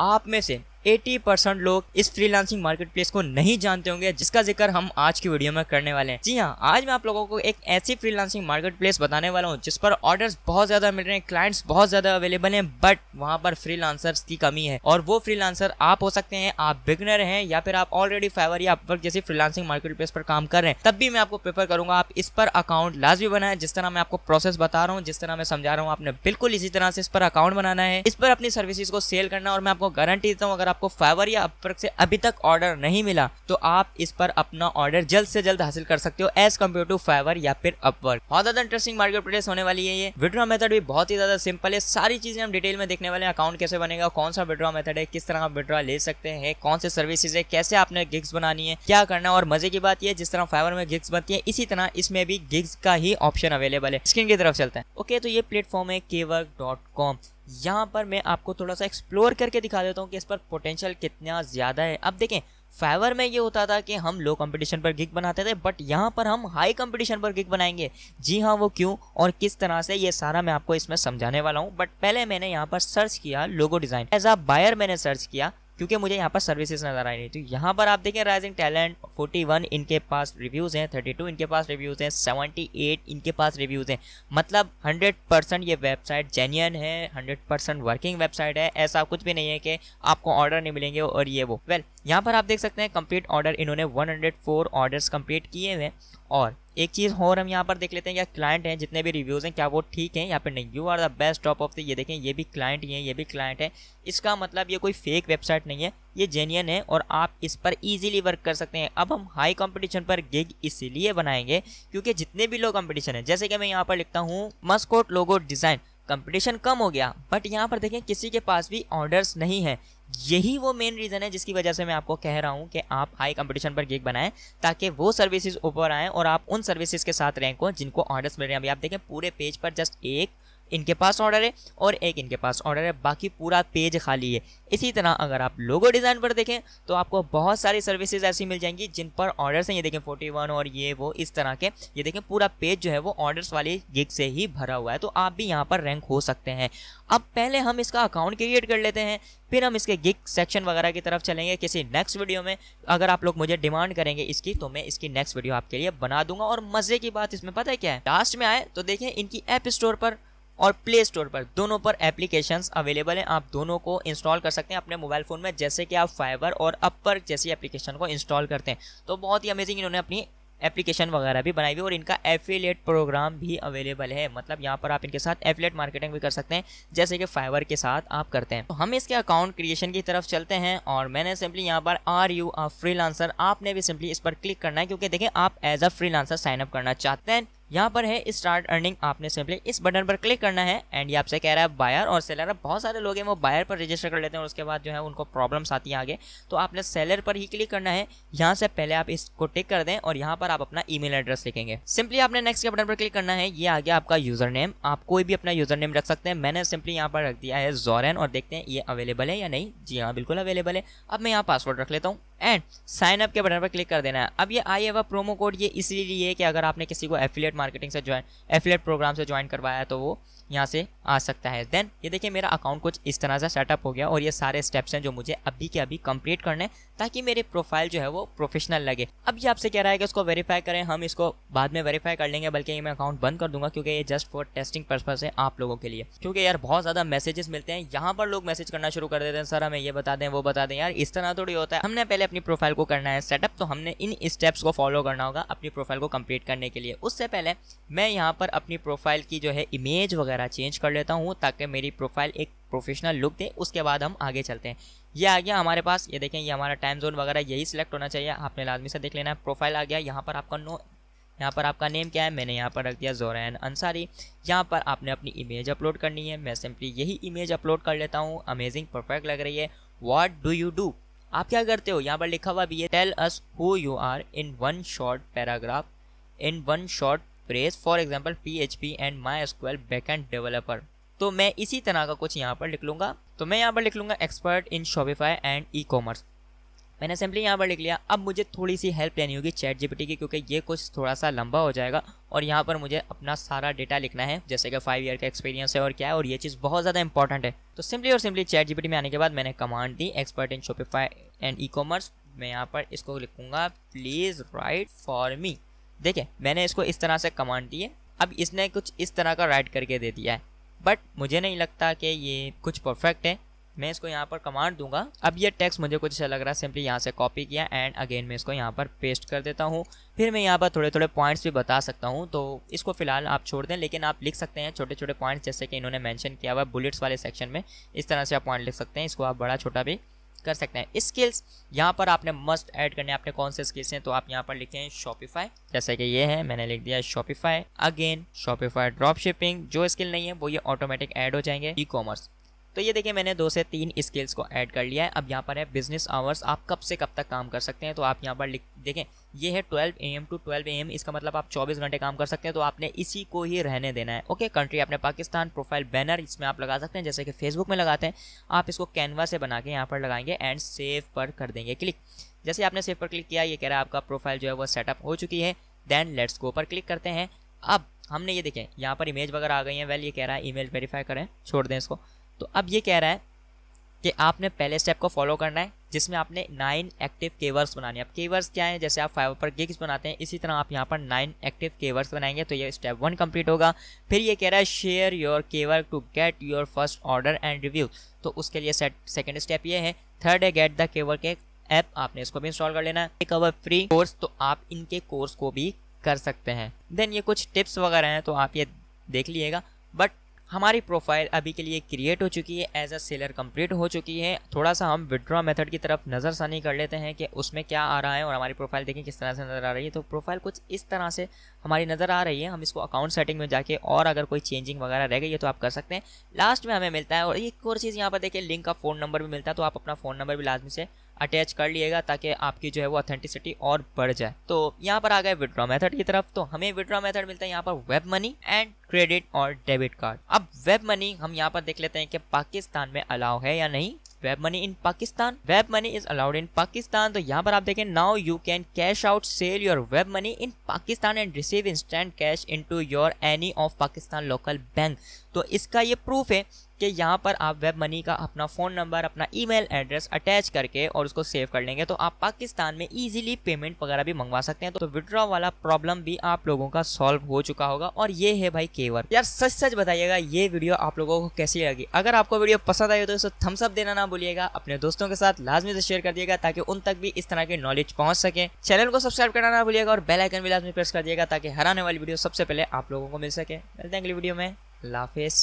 आप में से 80 परसेंट लोग इस फ्रीलांसिंग मार्केट प्लेस को नहीं जानते होंगे जिसका जिक्र हम आज की वीडियो में करने वाले हैं जी हाँ आज मैं आप लोगों को एक ऐसी फ्रीलांसिंग प्लेस बताने वाला हूँ जिस पर ऑर्डर बहुत ज्यादा मिल रहे हैं क्लाइंट्स बहुत ज्यादा अवेलेबल है बट वहाँ पर फ्री की कमी है और वो फ्री आप हो सकते हैं आप बिगनर हैं या फिर आप ऑलरेडी फाइवर या अपवर्क जैसी फ्रीलांसिंग प्लेस पर काम कर रहे हैं तब भी मैं आपको प्रेफर करूंगा आप इस पर अकाउंट लाजमी बनाए जिस तरह मैं आपको प्रोसेस बता रहा हूँ जिस तरह मैं समझा रहा हूँ आपने बिल्कुल इसी तरह से इस पर अकाउंट बनाना है इस पर अपनी सर्विसेज को सेल करना और मैं आपको गारंटी देता हूँ अगर आपको फाइवर या अपवर्क से अभी तक ऑर्डर नहीं मिला तो आप इस पर अपना ऑर्डर जल्द से जल्द हासिल कर सकते हो एज कम्पेयर टू फाइवर या फिर अपवर्क बहुत ज्यादा इंटरेस्टिंग मार्केट प्लेस होने वाली है ये विड्रॉ मेथड भी बहुत ही ज्यादा सिंपल है सारी चीजें हम डिटेल में देखने वाले अकाउंट कैसे बनेगा कौन सा विड्रॉ मेथड है किस तरह आप विड्रॉ ले सकते हैं कौन से सर्विसेज है कैसे आपने गिग्स बनानी है क्या करना है और मजे की बात यह जिस तरह फाइवर में गिग्स बनती है इसी तरह इसमें भी गिग्स का ही ऑप्शन अवेलेबल है स्क्रीन की तरफ चलता है ओके तो ये प्लेटफॉर्म है केवर्क डॉट कॉम यहाँ पर मैं आपको थोड़ा सा एक्सप्लोर करके दिखा देता हूँ कि इस पर पोटेंशियल कितना ज़्यादा है अब देखें फाइवर में ये होता था कि हम लो कंपटीशन पर गिग बनाते थे बट यहाँ पर हम हाई कंपटीशन पर गिग बनाएंगे जी हाँ वो क्यों और किस तरह से ये सारा मैं आपको इसमें समझाने वाला हूँ बट पहले मैंने यहाँ पर सर्च किया logo design as a buyer मैंने सर्च किया क्योंकि मुझे यहाँ पर सर्विसेज नज़र आई नहीं थी तो यहाँ पर आप देखें राइजिंग टैलेंट 41 इनके पास रिव्यूज़ हैं 32 इनके पास रिव्यूज़ हैं 78 इनके पास रिव्यूज़ हैं मतलब 100 परसेंट ये वेबसाइट जेन्यन है 100 परसेंट वर्किंग वेबसाइट है ऐसा कुछ भी नहीं है कि आपको ऑर्डर नहीं मिलेंगे और ये वो वेल well, यहाँ पर आप देख सकते हैं कंप्लीट ऑर्डर इन्होंने 104 ऑर्डर्स कंप्लीट किए हुए हैं और एक चीज़ और हम यहाँ पर देख लेते हैं या क्लाइंट हैं जितने भी रिव्यूज़ हैं क्या वो ठीक हैं यहाँ पर नहीं you are the best top of the ये देखें ये भी क्लाइंट ही हैं ये भी क्लाइंट है इसका मतलब ये कोई फेक वेबसाइट नहीं है ये जेन्यन है और आप इस पर ईजिली वर्क कर सकते हैं अब हम हाई कंपटीशन पर गिग इसीलिए बनाएंगे क्योंकि जितने भी लो कॉम्पिटिशन है जैसे कि मैं यहाँ पर लिखता हूँ मस्कोट लोगो डिज़ाइन कंपटीशन कम हो गया बट यहाँ पर देखें किसी के पास भी ऑर्डर्स नहीं है यही वो मेन रीज़न है जिसकी वजह से मैं आपको कह रहा हूँ कि आप हाई कंपटीशन पर गेक बनाएं ताकि वो सर्विसेज ऊपर आएँ और आप उन सर्विसेज के साथ रैंक हो जिनको ऑर्डर्स मिल रहे हैं अभी आप देखें पूरे पेज पर जस्ट एक इनके पास ऑर्डर है और एक इनके पास ऑर्डर है बाकी पूरा पेज खाली है इसी तरह अगर आप लोगो डिज़ाइन पर देखें तो आपको बहुत सारी सर्विसेज ऐसी मिल जाएंगी जिन पर ऑर्डर्स हैं ये देखें 41 और ये वो इस तरह के ये देखें पूरा पेज जो है वो ऑर्डर्स वाली गिग से ही भरा हुआ है तो आप भी यहाँ पर रैंक हो सकते हैं अब पहले हम इसका अकाउंट क्रिएट कर लेते हैं फिर हम इसके गिग सेक्शन वगैरह की तरफ चलेंगे किसी नेक्स्ट वीडियो में अगर आप लोग मुझे डिमांड करेंगे इसकी तो मैं इसकी नेक्स्ट वीडियो आपके लिए बना दूंगा और मज़े की बात इसमें पता है क्या है लास्ट में आए तो देखें इनकी ऐप स्टोर पर और प्ले स्टोर पर दोनों पर एप्लीकेशन अवेलेबल हैं आप दोनों को इंस्टॉल कर सकते हैं अपने मोबाइल फ़ोन में जैसे कि आप फाइबर और अपर जैसी एप्लीकेशन को इंस्टॉल करते हैं तो बहुत ही अमेजिंग इन्होंने अपनी एप्लीकेशन वगैरह भी बनाई हुई और इनका एफिलेट प्रोग्राम भी अवेलेबल है मतलब यहाँ पर आप इनके साथ एफिलेट मार्केटिंग भी कर सकते हैं जैसे कि फाइवर के साथ आप करते हैं तो हम इसके अकाउंट क्रिएशन की तरफ चलते हैं और मैंने सिंपली यहाँ पर आर यू अ फ्री आपने भी सिंपली इस पर क्लिक करना है क्योंकि देखें आप as a free sign up करना चाहते हैं यहाँ पर है स्टार्ट अर्निंग आपने सिंपली इस बटन पर क्लिक करना है एंड ये आपसे कह रहा है बायर और सेलर अब बहुत सारे लोग हैं वो बायर पर रजिस्टर कर लेते हैं और उसके बाद जो है उनको प्रॉब्लम्स आती हैं आगे तो आपने सेलर पर ही क्लिक करना है यहाँ से पहले आप इसको टिक कर दें और यहाँ पर आप अपना ई एड्रेस लिखेंगे सिंपली आपने नेक्स्ट के बटन पर क्लिक करना है ये आ गया आपका यूजर नेम आप कोई भी अपना यूजर नेम रख सकते हैं मैंने सिंपली यहाँ पर रख दिया है जोरन और देखते हैं ये अवेलेबल है या नहीं जी हाँ बिल्कुल अवेलेबल है अब मैं यहाँ पासवर्ड रख लेता हूँ एंड साइन अप के बटन पर क्लिक कर देना है अब ये आई एवा प्रोमो कोड ये इसीलिए कि अगर आपने किसी को एफिलेट मार्केटिंग से ज्वाइन एफिलेट प्रोग्राम से ज्वाइन करवाया है तो वो यहाँ से आ सकता है देन ये देखिए मेरा अकाउंट कुछ इस तरह से सेटअप हो गया और ये सारे स्टेप्स हैं जो मुझे अभी के अभी कंप्लीट करने ताकि मेरे प्रोफाइल जो है वो प्रोफेशनल लगे अब ये आपसे कह रहा है कि उसको वेरीफाई करें हम इसको बाद में वेरीफाई कर लेंगे बल्कि ये मैं अकाउंट बंद कर दूंगा क्योंकि ये जस्ट फॉर टेस्टिंग पर्पज है आप लोगों के लिए क्योंकि यार बहुत ज़्यादा मैसेजेस मिलते हैं यहाँ पर लोग मैसेज करना शुरू कर देते हैं सर हमें ये बता दें वो बता दें यार इस तरह थोड़ी होता है हमने पहले अपनी प्रोफाइल को करना है सेटअप तो हमने इन स्टेप्स को फॉलो करना होगा अपनी प्रोफाइल को कंप्लीट करने के लिए उससे पहले मैं यहाँ पर अपनी प्रोफाइल की जो है इमेज वगैरह चेंज कर लेता हूँ ताकि मेरी प्रोफाइल एक प्रोफेशनल लुक दें उसके बाद हम आगे चलते हैं ये आ गया हमारे पास ये देखें ये हमारा टाइम जोन वगैरह यही सिलेक्ट होना चाहिए आपने लाजमी से देख लेना है प्रोफाइल आ गया यहाँ पर आपका नो यहाँ पर आपका नेम क्या है मैंने यहाँ पर रख दिया जोरैन अंसारी यहाँ पर आपने अपनी इमेज अपलोड करनी है मैं सिंपली यही इमेज अपलोड कर लेता हूँ अमेजिंग परफेक्ट लग रही है वॉट डू यू डू आप क्या करते हो यहाँ पर लिखा हुआ भी है tell us who you are in one short paragraph in one short press for example P H P and my S back end developer तो मैं इसी तरह का कुछ यहाँ पर लिख लूँगा तो मैं यहाँ पर लिख लूँगा expert in Shopify and e commerce मैंने सिंपली यहाँ पर लिख लिया अब मुझे थोड़ी सी हेल्प लेनी होगी चैट जीपीटी की क्योंकि ये कुछ थोड़ा सा लंबा हो जाएगा और यहाँ पर मुझे अपना सारा डेटा लिखना है जैसे कि फाइव ईयर का एक्सपीरियंस है और क्या है और ये चीज़ बहुत ज़्यादा इंपॉर्टेंट है तो सिंपली और सिंपली चैट जीपीटी में आने के बाद मैंने कमांड दी expert in Shopify and e commerce मैं यहाँ पर इसको लिखूँगा प्लीज़ राइट फॉर मी देखिए मैंने इसको इस तरह से कमांड दी है अब इसने कुछ इस तरह का राइट करके दे दिया है बट मुझे नहीं लगता कि ये कुछ परफेक्ट है मैं इसको यहाँ पर कमांड दूंगा अब ये टेक्स्ट मुझे कुछ अच्छा लग रहा है सिंपली यहाँ से कॉपी किया एंड अगेन मैं इसको यहाँ पर पेस्ट कर देता हूँ फिर मैं यहाँ पर थोड़े थोड़े पॉइंट्स भी बता सकता हूँ तो इसको फिलहाल आप छोड़ दें लेकिन आप लिख सकते हैं छोटे छोटे पॉइंट्स जैसे कि इन्होंने मैंशन किया हुआ बुलेट्स वाले सेक्शन में इस तरह से आप पॉइंट लिख सकते हैं इसको आप बड़ा छोटा भी कर सकते हैं स्किल्स यहाँ पर आपने मस्ट ऐड करने आपने कौन से स्किल्स हैं तो आप यहाँ पर लिखें शॉपिफाई जैसे कि ये है मैंने लिख दिया Shopify again Shopify drop shipping जो स्किल नहीं है वो ये ऑटोमेटिक ऐड हो जाएंगे ई कॉमर्स तो ये देखिए मैंने दो से तीन स्किल्स को ऐड कर लिया है अब यहाँ पर है बिजनेस आवर्स आप कब से कब तक काम कर सकते हैं तो आप यहाँ पर लिख देखें ये है 12 एम टू 12 एम इसका मतलब आप 24 घंटे काम कर सकते हैं तो आपने इसी को ही रहने देना है ओके कंट्री आपने पाकिस्तान प्रोफाइल बैनर इसमें आप लगा सकते हैं जैसे कि फेसबुक में लगाते हैं आप इसको कैनवा से बना के यहाँ पर लगाएंगे एंड सेव पर कर देंगे क्लिक जैसे आपने सेव पर क्लिक किया ये कह रहा है आपका प्रोफाइल जो है वो सेटअप हो चुकी है देन लेट्स गो पर क्लिक करते हैं अब हमने ये देखें यहाँ पर इमेज वगैरह आ गई है वेल ये कह रहा है ईमेल वेरीफाई करें छोड़ दें इसको तो अब ये कह रहा है कि आपने पहले स्टेप को फॉलो करना है जिसमें आपने नाइन एक्टिव केवर्स बनाने अब केवर्स क्या है जैसे आप फाइवर पर गिग्स बनाते हैं इसी तरह आप यहाँ पर नाइन एक्टिव केवर्स बनाएंगे तो ये स्टेप वन कंप्लीट होगा फिर ये कह रहा है share your cover to get your first order and review तो उसके लिए सेकेंड स्टेप ये है थर्ड है गेट द केवर के ऐप आपने इसको भी इंस्टॉल कर लेना है कवर फ्री कोर्स तो आप इनके कोर्स को भी कर सकते हैं देन ये कुछ टिप्स वगैरह हैं तो आप ये देख लीजिएगा बट हमारी प्रोफाइल अभी के लिए क्रिएट हो चुकी है एज अ सेलर कंप्लीट हो चुकी है थोड़ा सा हम विड्रॉ मेथड की तरफ नज़रसानी कर लेते हैं कि उसमें क्या आ रहा है और हमारी प्रोफाइल देखें किस तरह से नज़र आ रही है तो प्रोफाइल कुछ इस तरह से हमारी नज़र आ रही है हम इसको अकाउंट सेटिंग में जाके और अगर कोई चेंजिंग वगैरह रह गई है तो आप कर सकते हैं लास्ट में हमें मिलता है और एक और चीज़ यहाँ पर देखिए लिंक का फ़ोन नंबर भी मिलता है तो आप अपना फ़ोन नंबर भी लाजमी से अटैच कर लिएगा ताकि आपकी जो है वो ऑथेंटिसिटी और बढ़ जाए तो यहाँ पर आ गए विड्रॉ मेथड की तरफ तो हमें विड्रॉ मेथड मिलता है यहाँ पर वेब मनी एंड क्रेडिट और डेबिट कार्ड अब वेब मनी हम यहाँ पर देख लेते हैं कि पाकिस्तान में अलाउ है या नहीं web money in Pakistan web money is allowed in Pakistan तो यहाँ पर आप देखें now you can cash out sell your web money in Pakistan and receive instant cash in to your any of Pakistan local bank तो इसका ये प्रूफ है के यहाँ पर आप वेब मनी का अपना फ़ोन नंबर अपना ईमेल एड्रेस अटैच करके और उसको सेव कर लेंगे तो आप पाकिस्तान में ईजिली पेमेंट वगैरह भी मंगवा सकते हैं तो विड्रॉ वाला प्रॉब्लम भी आप लोगों का सॉल्व हो चुका होगा और ये है भाई केवर यार सच सच बताइएगा ये वीडियो आप लोगों को कैसी लगी अगर आपको वीडियो पसंद आई तो इसे थम्सअप देना ना भूलिएगा अपने दोस्तों के साथ लाजमी से शेयर कर दिएगा ताकि उन तक भी इस तरह की नॉलेज पहुंच सके चैनल को सब्सक्राइब करना ना भूलिएगा और बेल आइकन भी लाजमी प्रेस कर दिएगा ताकि हराने वाली वीडियो सबसे पहले आप लोगों को मिल सके मिलते हैं अगली वीडियो में लाफेज